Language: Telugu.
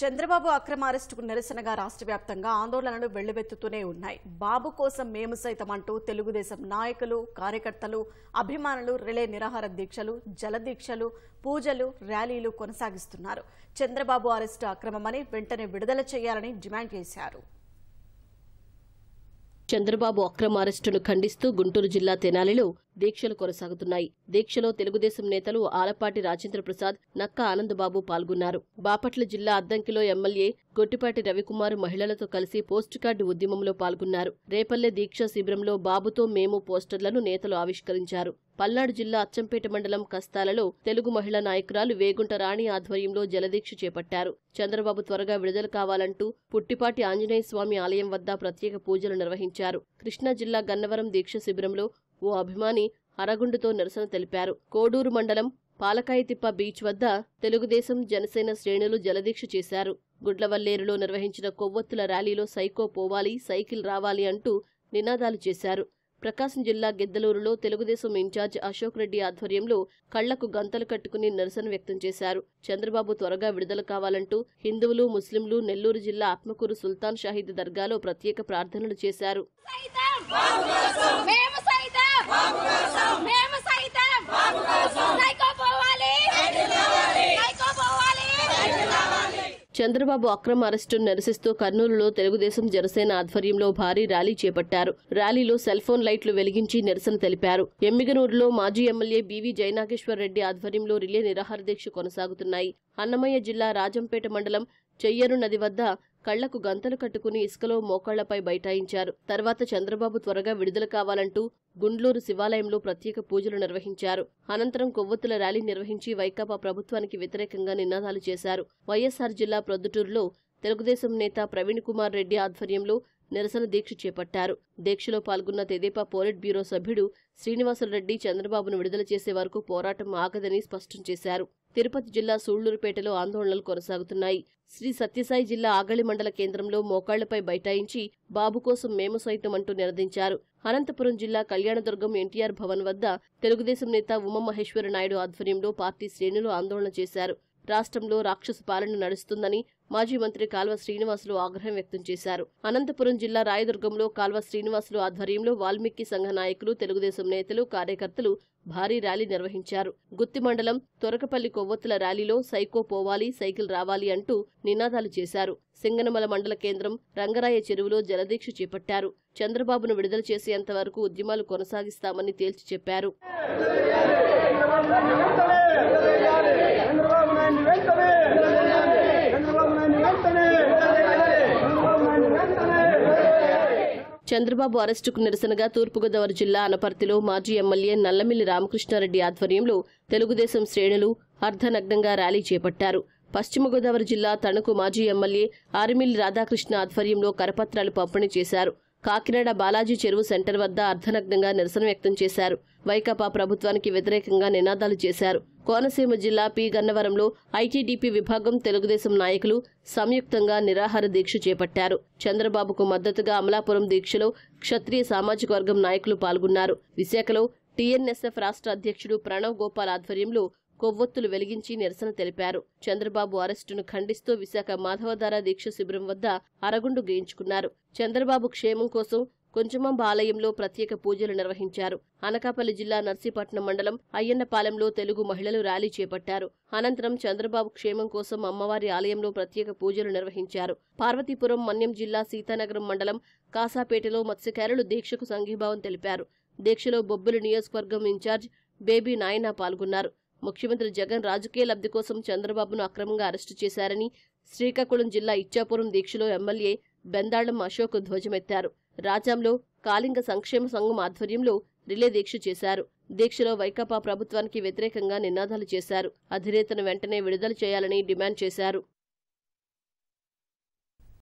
చంద్రబాబు అక్రమ అరెస్టుకు నిరసనగా రాష్ట్ర వ్యాప్తంగా ఆందోళనలు వెళ్లువెత్తుతూనే ఉన్నాయి బాబు కోసం మేము సైతం అంటూ తెలుగుదేశం నాయకులు కార్యకర్తలు అభిమానులు రిలే నిరాహార దీక్షలు జలదీక్షలు పూజలు ర్యాలీలు కొనసాగిస్తున్నారు చంద్రబాబు అరెస్టు అక్రమమని వెంటనే విడుదల చేయాలని డిమాండ్ చేశారు చంద్రబాబు అక్రమ అరెస్టును ఖండిస్తూ గుంటూరు జిల్లా తెనాలిలో దీక్షలు కొనసాగుతున్నాయి దీక్షలో తెలుగుదేశం నేతలు ఆలపాటి రాజేంద్ర ప్రసాద్ నక్క ఆనందబాబు పాల్గొన్నారు బాపట్ల జిల్లా అద్దంకిలో ఎమ్మెల్యే గొట్టిపాటి రవికుమార్ మహిళలతో కలిసి పోస్టు కార్డు ఉద్యమంలో పాల్గొన్నారు రేపల్లె దీక్ష శిబిరంలో బాబుతో మేము పోస్టర్లను నేతలు ఆవిష్కరించారు పల్నాడు జిల్లా అచ్చంపేట మండలం కస్తాలలో తెలుగు మహిళా నాయకురాలు వేగుంట రాణి ఆధ్వర్యంలో జలదీక్ష చేపట్టారు చంద్రబాబు త్వరగా విడుదల కావాలంటూ పుట్టిపాటి ఆంజనేయ స్వామి ఆలయం వద్ద ప్రత్యేక పూజలు నిర్వహించారు కృష్ణా జిల్లా గన్నవరం దీక్ష శిబిరంలో ఓ అభిమాని అరగుండుతో నిరసన తెలిపారు కోడూరు మండలం పాలకాయతిప్ప బీచ్ వద్ద తెలుగుదేశం జనసేన శ్రేణులు జలదీక్ష చేశారు గుడ్లవల్లేరులో నిర్వహించిన కొవ్వొత్తుల ర్యాలీలో సైకో పోవాలి సైకిల్ రావాలి అంటూ నినాదాలు చేశారు ప్రకాశం జిల్లా గిద్దలూరులో తెలుగుదేశం ఇన్ఛార్జ్ అశోక్ రెడ్డి ఆధ్వర్యంలో కళ్లకు గంతలు కట్టుకుని నిరసన వ్యక్తం చేశారు చంద్రబాబు త్వరగా విడుదల కావాలంటూ హిందువులు ముస్లింలు నెల్లూరు జిల్లా ఆత్మకూరు సుల్తాన్ షాహీద్ దర్గాలో ప్రత్యేక ప్రార్థనలు చేశారు చంద్రబాబు అక్రమ అరెస్టును నిరసిస్తూ కర్నూలులో తెలుగుదేశం జనసేన ఆధ్వర్యంలో భారీ ర్యాలీ చేపట్టారు ర్యాలీలో సెల్ ఫోన్ లైట్లు వెలిగించి నిరసన తెలిపారు ఎమ్మిగనూరులో మాజీ ఎమ్మెల్యే బీవీ జయనాగేశ్వర్ రెడ్డి ఆధ్వర్యంలో రిలే నిరాహార దీక్ష కొనసాగుతున్నాయి అన్నమయ్య జిల్లా రాజంపేట మండలం చెయ్యరు నది వద్ద కళ్లకు గంతలు కట్టుకుని ఇసుకలో మోకాళ్లపై బైఠాయించారు తర్వాత చంద్రబాబు త్వరగా విడుదల కావాలంటూ గుండ్లూరు శివాలయంలో ప్రత్యేక పూజలు నిర్వహించారు అనంతరం కొవ్వొత్తుల ర్యాలీ నిర్వహించి వైకాపా ప్రభుత్వానికి వ్యతిరేకంగా నినాదాలు చేశారు వైఎస్సార్ జిల్లా ప్రొద్దుటూరులో తెలుగుదేశం నేత ప్రవీణ్ కుమార్ రెడ్డి ఆధ్వర్యంలో నిరసన దీక్ష చేపట్టారు దీక్షలో పాల్గొన్న తెదేపా పోలిట్ బ్యూరో సభ్యుడు శ్రీనివాసరెడ్డి చంద్రబాబును విడుదల చేసే వరకు పోరాటం ఆగదని స్పష్టం చేశారు తిరుపతి జిల్లా సూళ్లూరుపేటలో ఆందోళనలు కొనసాగుతున్నాయి శ్రీ సత్యసాయి జిల్లా ఆగళి మండల కేంద్రంలో మోకాళ్లపై బైఠాయించి బాబు కోసం మేము సైతం అంటూ నినదించారు అనంతపురం జిల్లా కళ్యాణదుర్గం ఎన్టీఆర్ భవన్ వద్ద తెలుగుదేశం నేత ఉమామహేశ్వర నాయుడు ఆధ్వర్యంలో పార్టీ శ్రేణులు ఆందోళన చేశారు రాష్ట్రంలో రాక్షస పాలన నడుస్తుందని మాజీ మంత్రి కాల్వ శ్రీనివాసులు ఆగ్రహం వ్యక్తం చేశారు అనంతపురం జిల్లా రాయదుర్గంలో కాల్వ శ్రీనివాసులు ఆధ్వర్యంలో వాల్మీకి సంఘ నాయకులు తెలుగుదేశం నేతలు కార్యకర్తలు భారీ ర్యాలీ నిర్వహించారు గుత్తి మండలం తొరకపల్లి కొవ్వొత్తుల ర్యాలీలో సైకో పోవాలి సైకిల్ రావాలి అంటూ నినాదాలు చేశారు సింగనమల మండల కేంద్రం రంగరాయ చెరువులో జలదీక్ష చేపట్టారు చంద్రబాబును విడుదల చేసేంత వరకు ఉద్యమాలు కొనసాగిస్తామని తేల్చి చెప్పారు చంద్రబాబు అరెస్టుకు నిరసనగా తూర్పుగోదావరి జిల్లా అనపర్తిలో మాజీ ఎమ్మెల్యే నల్లమిల్లి రామకృష్ణారెడ్డి ఆధ్వర్యంలో తెలుగుదేశం శ్రేణులు అర్ధనగ్నంగా ర్యాలీ చేపట్టారు పశ్చిమ గోదావరి జిల్లా తణుకు మాజీ ఎమ్మెల్యే ఆరిమిల్లి రాధాకృష్ణ ఆధ్వర్యంలో కరపత్రాలు పంపిణీ చేశారు కాకినాడ బాలాజీ చెరువు సెంటర్ వద్ద అర్ధనగ్నంగా నిరసన వ్యక్తం చేశారు వైకాపా ప్రభుత్వానికి వ్యతిరేకంగా నినాదాలు చేశారు కోనసీమ జిల్లా పి గన్నవరంలో ఐటీడీపీ విభాగం తెలుగుదేశం నాయకులు సంయుక్తంగా నిరాహార దీక్ష చేపట్టారు చంద్రబాబుకు మద్దతుగా అమలాపురం దీక్షలో క్షత్రియ సామాజిక వర్గం నాయకులు పాల్గొన్నారు విశాఖలో టీఎన్ఎస్ఎఫ్ రాష్ట్ర అధ్యక్షుడు ప్రణవ్ గోపాల్ ఆధ్వర్యంలో కొవ్వొత్తులు వెలిగించి నిరసన తెలిపారు చంద్రబాబు అరెస్టును ఖండిస్తూ విశాఖ మాధవధార దీక్ష శిబిరం వద్ద అరగుండు గేయించుకున్నారు చంద్రబాబు క్షేమం కోసం కొంచమంబ ఆలయంలో ప్రత్యేక పూజలు నిర్వహించారు అనకాపల్లి జిల్లా నర్సీపట్నం మండలం అయ్యన్నపాలెంలో తెలుగు మహిళలు ర్యాలీ చేపట్టారు అనంతరం చంద్రబాబు క్షేమం కోసం అమ్మవారి ఆలయంలో ప్రత్యేక పూజలు నిర్వహించారు పార్వతీపురం మన్యం జిల్లా సీతానగరం మండలం కాసాపేటలో మత్స్యకారులు దీక్షకు సంఘీభావం తెలిపారు దీక్షలో బొబ్బులు నియోజకవర్గం ఇన్ఛార్జ్ బేబీ నాయన పాల్గొన్నారు ముఖ్యమంత్రి జగన్ రాజకీయ లబ్ధి కోసం చంద్రబాబును అక్రమంగా అరెస్టు చేశారని శ్రీకాకుళం జిల్లా ఇచ్చాపురం దీక్షలో ఎమ్మెల్యే బెందాళం అశోక్ ధ్వజమెత్తారు రాజాంలో కాళింగ సంక్షేమ సంఘం ఆధ్వర్యంలో రిలే దీక్ష చేశారు దీక్షలో వైకాపా ప్రభుత్వానికి వ్యతిరేకంగా నినాదాలు చేశారు అధినేతను వెంటనే విడుదల చేయాలని డిమాండ్ చేశారు